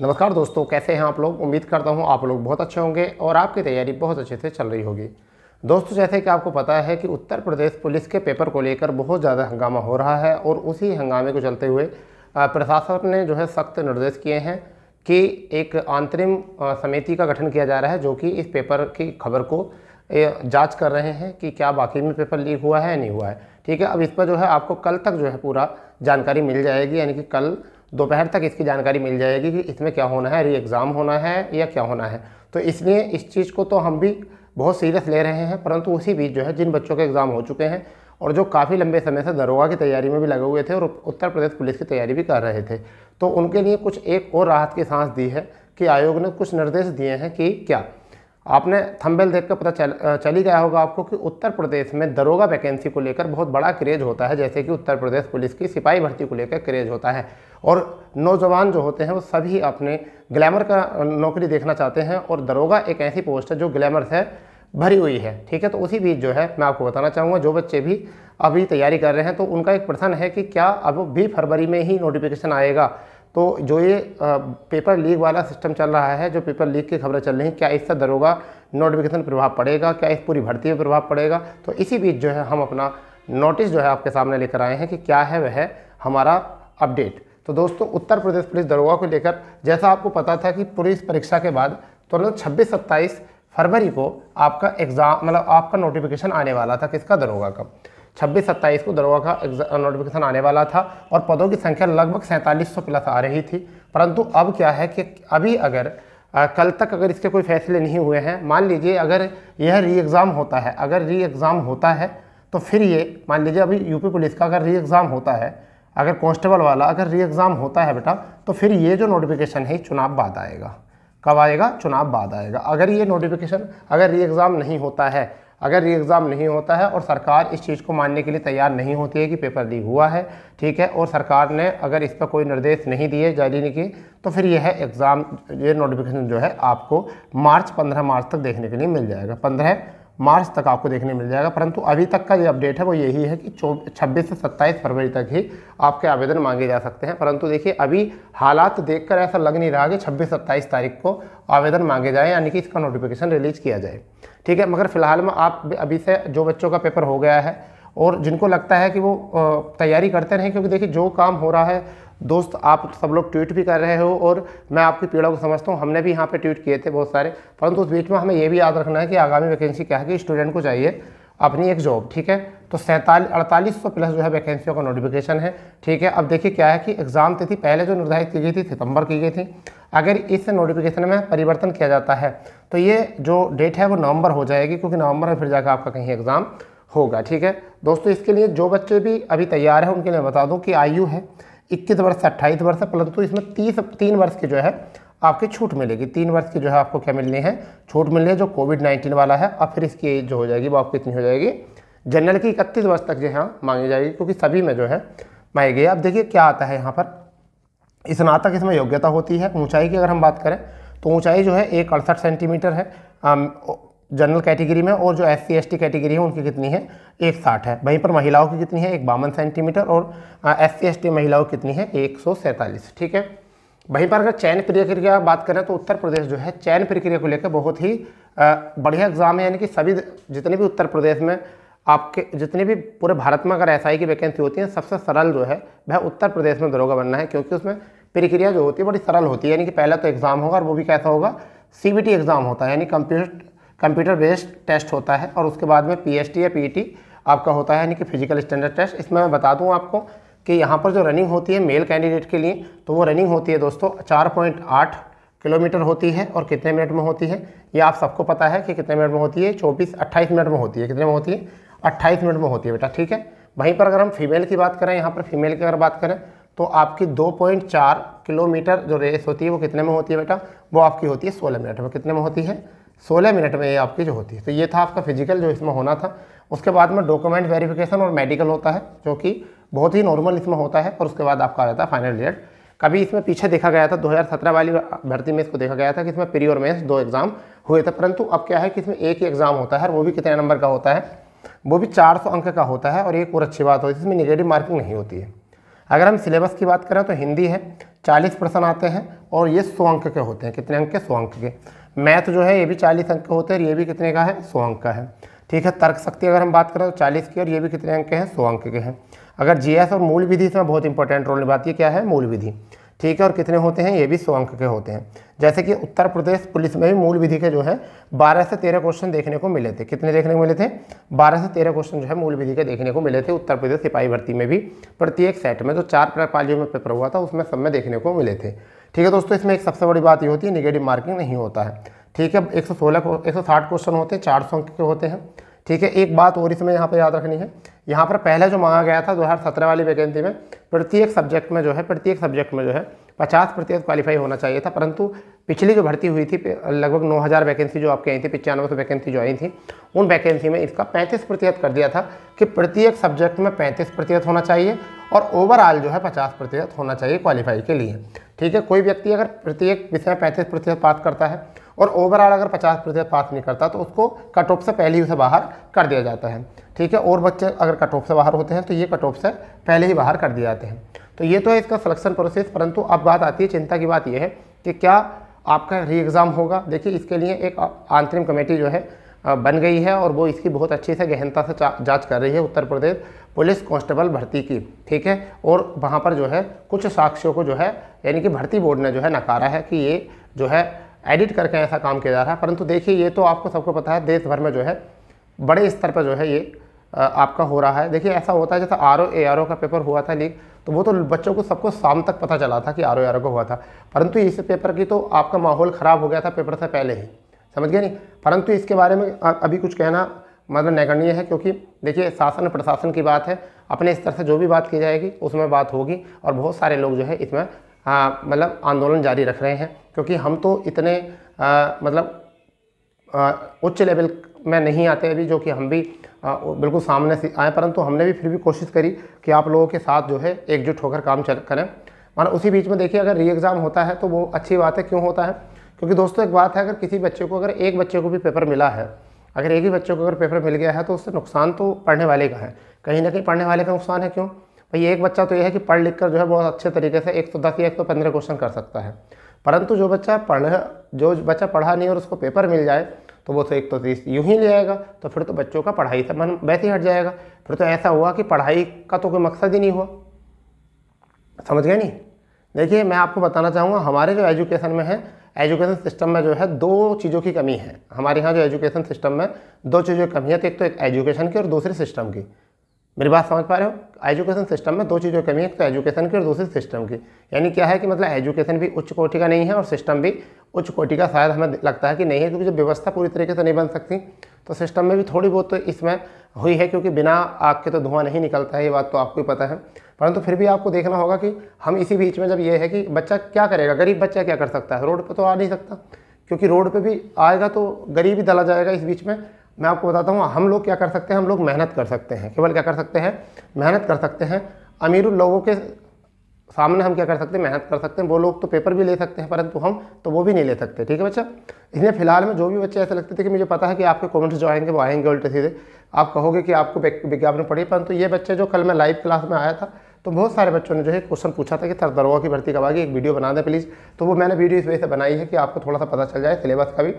नमस्कार दोस्तों कैसे हैं आप लोग उम्मीद करता हूं आप लोग बहुत अच्छे होंगे और आपकी तैयारी बहुत अच्छे से चल रही होगी दोस्तों जैसे कि आपको पता है कि उत्तर प्रदेश पुलिस के पेपर को लेकर बहुत ज़्यादा हंगामा हो रहा है और उसी हंगामे को चलते हुए प्रशासन ने जो है सख्त निर्देश किए हैं कि एक अंतरिम समिति का गठन किया जा रहा है जो कि इस पेपर की खबर को जाँच कर रहे हैं कि क्या वाकई में पेपर लीक हुआ है या नहीं हुआ है ठीक है अब इस पर जो है आपको कल तक जो है पूरा जानकारी मिल जाएगी यानी कि कल दोपहर तक इसकी जानकारी मिल जाएगी कि इसमें क्या होना है री एग्ज़ाम होना है या क्या होना है तो इसलिए इस चीज़ को तो हम भी बहुत सीरियस ले रहे हैं परंतु उसी बीच जो है जिन बच्चों के एग्ज़ाम हो चुके हैं और जो काफ़ी लंबे समय से दरोगा की तैयारी में भी लगे हुए थे और उत्तर प्रदेश पुलिस की तैयारी भी कर रहे थे तो उनके लिए कुछ एक और राहत की सांस दी है कि आयोग ने कुछ निर्देश दिए हैं कि क्या आपने थंबेल देख कर पता चल चली गया होगा आपको कि उत्तर प्रदेश में दरोगा वैकेंसी को लेकर बहुत बड़ा क्रेज होता है जैसे कि उत्तर प्रदेश पुलिस की सिपाही भर्ती को लेकर क्रेज होता है और नौजवान जो होते हैं वो सभी अपने ग्लैमर का नौकरी देखना चाहते हैं और दरोगा एक ऐसी पोस्ट है जो ग्लैमर से भरी हुई है ठीक है तो उसी बीच जो है मैं आपको बताना चाहूँगा जो बच्चे भी अभी तैयारी कर रहे हैं तो उनका एक प्रश्न है कि क्या अब भी फरवरी में ही नोटिफिकेशन आएगा तो जो ये पेपर लीक वाला सिस्टम चल रहा है जो पेपर लीक की खबरें चल रही हैं क्या इससे दरोगा नोटिफिकेशन प्रभाव पड़ेगा क्या इस पूरी भर्ती में प्रभाव पड़ेगा तो इसी बीच जो है हम अपना नोटिस जो है आपके सामने लेकर आए हैं कि क्या है वह हमारा अपडेट तो दोस्तों उत्तर प्रदेश पुलिस दरोगा को लेकर जैसा आपको पता था कि पुलिस परीक्षा के बाद तुरंत छब्बीस सत्ताईस फरवरी को आपका एग्ज़ाम मतलब आपका नोटिफिकेशन आने वाला था किसका दरोगा का छब्बीस सत्ताईस को दरोगा का नोटिफिकेशन आने वाला था और पदों की संख्या लगभग सैंतालीस सौ प्लस आ रही थी परंतु अब क्या है कि अभी अगर आ, कल तक अगर इसके कोई फैसले नहीं हुए हैं मान लीजिए अगर यह री एग्ज़ाम होता है अगर री एग्ज़ाम होता है तो फिर ये मान लीजिए अभी यूपी पुलिस का अगर री एग्ज़ाम होता है अगर कांस्टेबल वाला अगर री एग्ज़ाम होता है बेटा तो फिर ये जो नोटिफिकेशन है चुनाव बाद आएगा कब आएगा चुनाव बाद आएगा अगर ये नोटिफिकेशन अगर री एग्ज़ाम नहीं होता है अगर री एग्ज़ाम नहीं होता है और सरकार इस चीज़ को मानने के लिए तैयार नहीं होती है कि पेपर लीक हुआ है ठीक है और सरकार ने अगर इस पर कोई निर्देश नहीं दिए जारी नहीं किए तो फिर यह एग्ज़ाम ये नोटिफिकेशन जो है आपको मार्च पंद्रह मार्च तक देखने के लिए मिल जाएगा पंद्रह मार्च तक आपको देखने मिल जाएगा परंतु अभी तक का जो अपडेट है वो यही है कि छब्बीस से सत्ताईस फरवरी तक ही आपके आवेदन मांगे जा सकते हैं परंतु देखिए अभी हालात देखकर ऐसा लग नहीं रहा कि छब्बीस सत्ताईस तारीख को आवेदन मांगे जाए यानी कि इसका नोटिफिकेशन रिलीज किया जाए ठीक है मगर फिलहाल में आप अभी से जो बच्चों का पेपर हो गया है और जिनको लगता है कि वो तैयारी करते रहें क्योंकि देखिए जो काम हो रहा है दोस्त आप सब लोग ट्वीट भी कर रहे हो और मैं आपकी पीड़ा को समझता हूँ हमने भी यहाँ पे ट्वीट किए थे बहुत सारे परंतु उस बीच में हमें यह भी याद रखना है कि आगामी वैकेंसी क्या है कि स्टूडेंट को चाहिए अपनी एक जॉब ठीक है तो सैंतालीस अड़तालीस सौ प्लस जो है वैकेंसियों का नोटिफिकेशन है ठीक है अब देखिए क्या है कि एग्ज़ाम तिथि पहले जो निर्धारित की गई थी सितंबर की गई थी अगर इस नोटिफिकेशन में परिवर्तन किया जाता है तो ये जो डेट है वो नवंबर हो जाएगी क्योंकि नवंबर में फिर जाकर आपका कहीं एग्ज़ाम होगा ठीक है दोस्तों इसके लिए जो बच्चे भी अभी तैयार हैं उनके लिए बता दूँ कि आयु है इक्कीस वर्ष से अट्ठाईस वर्ष है परंतु इसमें तीस तीन वर्ष की जो है आपकी छूट मिलेगी तीन वर्ष की जो है आपको क्या मिलनी है छूट मिलनी है जो कोविड नाइन्टीन वाला है और फिर इसकी एज जो हो जाएगी वो आपकी इतनी हो जाएगी जनरल की इकतीस वर्ष तक जो है मांगी जाएगी क्योंकि सभी में जो है मांगी गई अब देखिए क्या आता है यहाँ पर स्नातक इस इसमें योग्यता होती है ऊंचाई की अगर हम बात करें तो ऊंचाई जो है एक अड़सठ सेंटीमीटर है जनरल कैटेगरी में और जो S C S T category है उनकी कितनी है एक साठ है वहीं पर महिलाओं की कितनी है एक बावन सेंटीमीटर और एस सी एस टी महिलाओं की कितनी है एक सौ सैंतालीस ठीक है वहीं पर अगर चयन प्रक्रिया बात करें तो उत्तर प्रदेश जो है चयन प्रक्रिया को लेकर बहुत ही बढ़िया एग्जाम है यानी कि सभी जितने भी उत्तर प्रदेश में आपके जितने भी पूरे भारत में अगर एस की वैकेंसी होती है सबसे सरल जो है वह उत्तर प्रदेश में दरोगा बनना है क्योंकि उसमें प्रक्रिया जो होती है बड़ी सरल होती है यानी कि पहला तो एग्ज़ाम होगा और वो भी कैसा होगा सी एग्ज़ाम होता है यानी कंप्यूटर कंप्यूटर बेस्ड टेस्ट होता है और उसके बाद में पी या पी e आपका होता है यानी कि फिजिकल स्टैंडर्ड टेस्ट इसमें मैं बता दूँ आपको कि यहाँ पर जो रनिंग होती है मेल कैंडिडेट के लिए तो वो रनिंग होती है दोस्तों चार पॉइंट आठ किलोमीटर होती है और कितने मिनट में होती है ये आप सबको पता है कि कितने मिनट में होती है चौबीस अट्ठाईस मिनट में होती है कितने में होती है अट्ठाईस मिनट में होती है बेटा ठीक है वहीं पर अगर हम फीमेल की बात करें यहाँ पर फीमेल की अगर बात करें तो आपकी 2.4 किलोमीटर जो रेस होती है वो कितने में होती है बेटा वो आपकी होती है सोलह मिनट में कितने में होती है सोलह मिनट में ये आपकी जो होती है तो ये था आपका फिजिकल जो इसमें होना था उसके बाद में डॉक्यूमेंट वेरिफिकेशन और मेडिकल होता है जो कि बहुत ही नॉर्मल इसमें होता है और उसके बाद आपका आ जाता है फाइनल रिजल्ट कभी इसमें पीछे देखा गया था 2017 वाली भर्ती में इसको देखा गया था कि इसमें प्री और मेंस दो एग्ज़ाम हुए थे परंतु अब क्या है कि इसमें एक ही एग्ज़ाम होता है और वो भी कितने नंबर का होता है वो भी 400 अंक का होता है और एक और अच्छी बात होती है इसमें निगेटिव मार्किंग नहीं होती है अगर हम सिलेबस की बात करें तो हिंदी है चालीस परसेंट आते हैं और ये सौ अंक के होते हैं कितने अंक के सौ अंक के मैथ जो है ये भी चालीस अंक के होते हैं और ये भी कितने का है सौ अंक का है ठीक है तर्क शक्ति अगर हम बात करें तो चालीस की और ये भी कितने अंक के हैं सौ अंक के हैं अगर जीएस और मूल विधि इसमें बहुत इंपॉर्टेंट रोल निभाती है क्या है मूल विधि ठीक है और कितने होते हैं ये भी सौ अंक के होते हैं जैसे कि उत्तर प्रदेश पुलिस में भी मूल विधि के जो है बारह से तेरह क्वेश्चन देखने को मिले थे कितने देखने को मिले थे बारह से तेरह क्वेश्चन जो है मूल विधि के देखने को मिले थे उत्तर प्रदेश सिपाही भर्ती में भी प्रत्येक सेट में जो तो चार पालियों में पेपर हुआ था उसमें सब में देखने को मिले थे ठीक है दोस्तों इसमें एक सबसे बड़ी बात ये होती है निगेटिव मार्किंग नहीं होता है ठीक है एक सौ सोलह एक सौ साठ क्वेश्चन होते हैं चार सौ के होते हैं ठीक है एक बात और इसमें यहाँ पर याद रखनी है यहाँ पर पहले जो मांगा गया था दो हज़ार सत्रह वाली वैकेंसी में प्रत्येक सब्जेक्ट में जो है प्रत्येक सब्जेक्ट में जो है पचास प्रतिशत क्वालिफाई होना चाहिए था परंतु पिछली जो भर्ती हुई थी लगभग नौ हज़ार वैकेंसी जो आपके आई थी पचानवे सौ वैकेंसी जो आई थी उन वैकेंसी में इसका पैंतीस प्रतिशत कर दिया था कि प्रत्येक सब्जेक्ट में पैंतीस प्रतिशत होना चाहिए और ओवरऑल जो है पचास प्रतिशत होना चाहिए क्वालिफाई के लिए ठीक है कोई व्यक्ति अगर प्रत्येक विषय में पैंतीस प्रतिशत पास करता है और ओवरऑल अगर पचास प्रतिशत पास नहीं करता तो उसको कट ऑफ से पहले ही उसे बाहर कर दिया जाता है ठीक है और बच्चे अगर कट ऑफ से बाहर होते हैं तो ये कट ऑफ से पहले ही बाहर कर दिए जाते हैं तो ये तो है इसका सिलेक्शन प्रोसेस परंतु अब बात आती है चिंता की बात यह है कि क्या आपका री एग्ज़ाम होगा देखिए इसके लिए एक अंतरिम कमेटी जो है बन गई है और वो इसकी बहुत अच्छे से गहनता से जांच कर रही है उत्तर प्रदेश पुलिस कांस्टेबल भर्ती की ठीक है और वहाँ पर जो है कुछ साक्ष्यों को जो है यानी कि भर्ती बोर्ड ने जो है नकारा है कि ये जो है एडिट करके ऐसा काम किया जा रहा है परंतु देखिए ये तो आपको सबको पता है देश भर में जो है बड़े स्तर पर जो है ये आपका हो रहा है देखिए ऐसा होता है जैसे R O A R O का पेपर हुआ था लीक तो वो तो बच्चों को सबको शाम तक पता चला था कि R O A R O का हुआ था परंतु इस पेपर की तो आपका माहौल ख़राब हो गया था पेपर से पहले ही समझ गए नहीं परंतु इसके बारे में अभी कुछ कहना मतलब नगण्य है क्योंकि देखिए शासन प्रशासन की बात है अपने स्तर से जो भी बात की जाएगी उसमें बात होगी और बहुत सारे लोग जो है इसमें मतलब आंदोलन जारी रख रहे हैं क्योंकि हम तो इतने आ, मतलब उच्च लेवल में नहीं आते अभी जो कि हम भी आ, बिल्कुल सामने से आए परंतु हमने भी फिर भी कोशिश करी कि आप लोगों के साथ जो है एकजुट होकर काम चल करें और उसी बीच में देखिए अगर री एग्ज़ाम होता है तो वो अच्छी बात है क्यों होता है क्योंकि दोस्तों एक बात है अगर किसी बच्चे को अगर एक बच्चे को भी पेपर मिला है अगर एक ही बच्चे को अगर पेपर मिल गया है तो उससे नुकसान तो पढ़ने वाले का है कहीं ना कहीं पढ़ने वाले का नुकसान है क्यों भाई एक बच्चा तो यह है कि पढ़ लिख कर जो है बहुत अच्छे तरीके से एक सौ तो दस या एक सौ तो पंद्रह क्वेश्चन कर सकता है परंतु जो बच्चा पढ़ जो बच्चा पढ़ा नहीं और उसको पेपर मिल जाए तो वो तो एक तो तीस यूँ ही ले आएगा तो फिर तो बच्चों का पढ़ाई से मन वैसे ही हट जाएगा फिर तो ऐसा हुआ कि पढ़ाई का तो कोई मकसद ही नहीं हुआ समझ गए नहीं देखिए मैं आपको बताना चाहूँगा हमारे जो एजुकेशन में है एजुकेशन सिस्टम में जो है दो चीज़ों की कमी है हमारे यहाँ जो एजुकेशन सिस्टम में दो चीज़ों की कमी है तो एक तो एक एजुकेशन की और दूसरी सिस्टम की मेरी बात समझ पा रहे हो एजुकेशन सिस्टम में दो चीज़ों की कमी है एक तो एजुकेशन की और दूसरी सिस्टम की यानी क्या है कि मतलब एजुकेशन भी उच्च कोटि का नहीं है और सिस्टम भी उच्च कोटि का शायद हमें लगता है कि नहीं है क्योंकि जब व्यवस्था पूरी तरीके से नहीं बन सकती तो सिस्टम में भी थोड़ी बहुत तो इसमें हुई है क्योंकि बिना आग के तो धुआं नहीं निकलता है ये बात तो आपको ही पता है परंतु फिर भी आपको देखना होगा कि हम इसी बीच में जब ये है कि बच्चा क्या करेगा गरीब बच्चा क्या कर सकता है रोड पर तो आ नहीं सकता क्योंकि रोड पर भी आएगा तो गरीब ही दला जाएगा इस बीच में मैं आपको बताता हूँ हम लोग क्या कर सकते हैं हम लोग मेहनत कर सकते हैं केवल क्या कर सकते हैं मेहनत कर सकते हैं अमीर लोगों के सामने हम क्या कर सकते हैं मेहनत कर सकते हैं वो लोग तो पेपर भी ले सकते हैं परंतु हम तो वो भी नहीं ले सकते ठीक है बच्चा इसलिए फिलहाल में जो भी बच्चे ऐसे लगते थे कि मुझे पता है कि आपके कमेंट्स जो आएंगे वो आएंगे उल्टे सीधे आप कहोगे कि आपको विज्ञापन पढ़िए परंतु ये बच्चे जो कल मैं लाइव क्लास में आया था तो बहुत सारे बच्चों ने जो है क्वेश्चन पूछा था कि सर दरोगा की भर्ती कब आगे एक वीडियो बना दें प्लीज़ तो वो मैंने वीडियो इस वजह से बनाई है कि आपको थोड़ा सा पता चल जाए सिलेबस का भी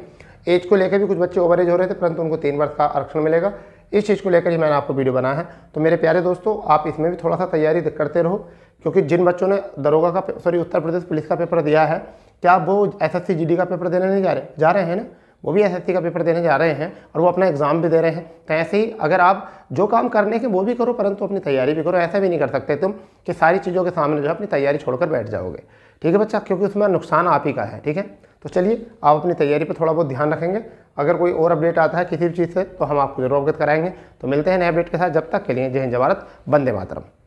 एज को लेकर भी कुछ बच्चे ओवर एज हो रहे थे परंतु उनको तीन वर्ष का आरक्षण मिलेगा इस चीज़ को लेकर ही मैंने आपको वीडियो बनाया है तो मेरे प्यारे दोस्तों आप इसमें भी थोड़ा सा तैयारी करते रहो क्योंकि जिन बच्चों ने दरोगा का सॉरी उत्तर प्रदेश पुलिस का पेपर दिया है क्या वो एस एस का पेपर देने नहीं जा रहे जा रहे हैं ना वो भी एस का पेपर देने जा रहे हैं और वो अपना एग्ज़ाम भी दे रहे हैं तो ऐसे ही अगर आप जो काम करने के वो भी करो परंतु अपनी तैयारी भी करो ऐसा भी नहीं कर सकते तुम कि सारी चीज़ों के सामने जो है अपनी तैयारी छोड़कर बैठ जाओगे ठीक है बच्चा क्योंकि उसमें नुकसान आप ही का है ठीक है तो चलिए आप अपनी तैयारी पर थोड़ा बहुत ध्यान रखेंगे अगर कोई और अपडेट आता है किसी भी चीज़ से तो हम आपको जरूर अवगत कराएंगे तो मिलते हैं नए अपडेट के साथ जब तक के लिए जय हिंद जवारत बंदे मातरम